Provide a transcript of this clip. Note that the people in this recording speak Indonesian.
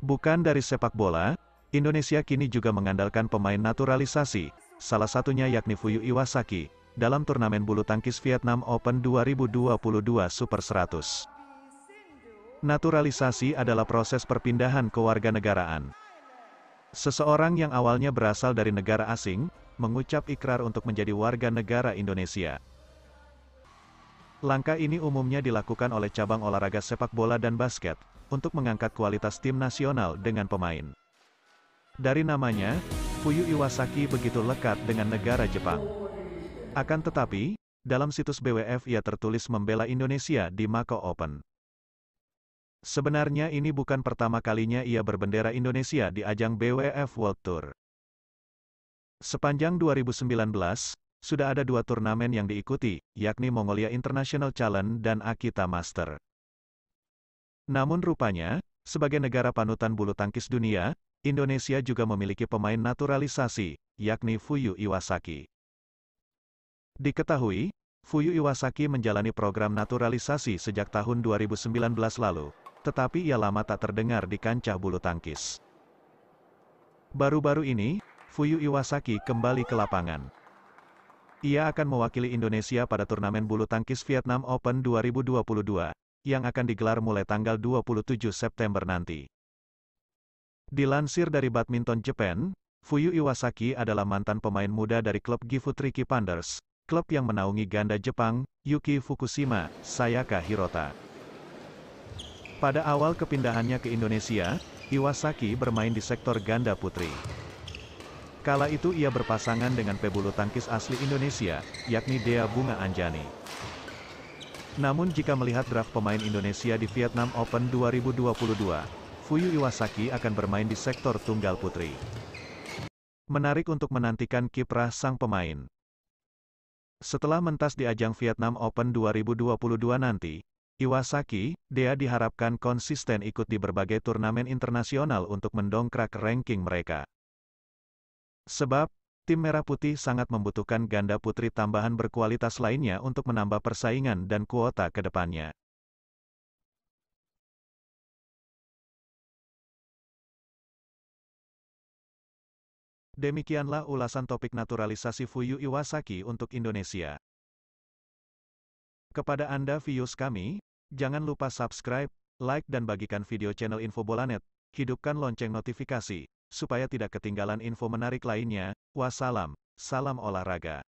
Bukan dari sepak bola, Indonesia kini juga mengandalkan pemain naturalisasi, salah satunya yakni Fuyu Iwasaki, dalam turnamen bulu tangkis Vietnam Open 2022 Super 100. Naturalisasi adalah proses perpindahan kewarganegaraan. Seseorang yang awalnya berasal dari negara asing, mengucap ikrar untuk menjadi warga negara Indonesia. Langkah ini umumnya dilakukan oleh cabang olahraga sepak bola dan basket, untuk mengangkat kualitas tim nasional dengan pemain. Dari namanya, Fuyu Iwasaki begitu lekat dengan negara Jepang. Akan tetapi, dalam situs BWF ia tertulis membela Indonesia di Mako Open. Sebenarnya ini bukan pertama kalinya ia berbendera Indonesia di ajang BWF World Tour. Sepanjang 2019, sudah ada dua turnamen yang diikuti, yakni Mongolia International Challenge dan Akita Master. Namun rupanya, sebagai negara panutan bulu tangkis dunia, Indonesia juga memiliki pemain naturalisasi, yakni Fuyu Iwasaki. Diketahui, Fuyu Iwasaki menjalani program naturalisasi sejak tahun 2019 lalu, tetapi ia lama tak terdengar di kancah bulu tangkis. Baru-baru ini, Fuyu Iwasaki kembali ke lapangan. Ia akan mewakili Indonesia pada turnamen bulu tangkis Vietnam Open 2022, yang akan digelar mulai tanggal 27 September nanti. Dilansir dari Badminton Japan, Fuyu Iwasaki adalah mantan pemain muda dari klub Gifu Triki Panders, klub yang menaungi ganda Jepang, Yuki Fukushima, Sayaka Hirota. Pada awal kepindahannya ke Indonesia, Iwasaki bermain di sektor ganda putri. Kala itu ia berpasangan dengan pebulu tangkis asli Indonesia, yakni Dea Bunga Anjani. Namun jika melihat draft pemain Indonesia di Vietnam Open 2022, Fuyu Iwasaki akan bermain di sektor tunggal putri. Menarik untuk menantikan kiprah sang pemain. Setelah mentas di ajang Vietnam Open 2022 nanti, Iwasaki, Dea diharapkan konsisten ikut di berbagai turnamen internasional untuk mendongkrak ranking mereka. Sebab, tim merah putih sangat membutuhkan ganda putri tambahan berkualitas lainnya untuk menambah persaingan dan kuota ke depannya. Demikianlah ulasan topik naturalisasi Fuyu Iwasaki untuk Indonesia. Kepada Anda viewers kami, jangan lupa subscribe, like dan bagikan video channel Infobolanet, hidupkan lonceng notifikasi, supaya tidak ketinggalan info menarik lainnya. Wassalam, salam olahraga.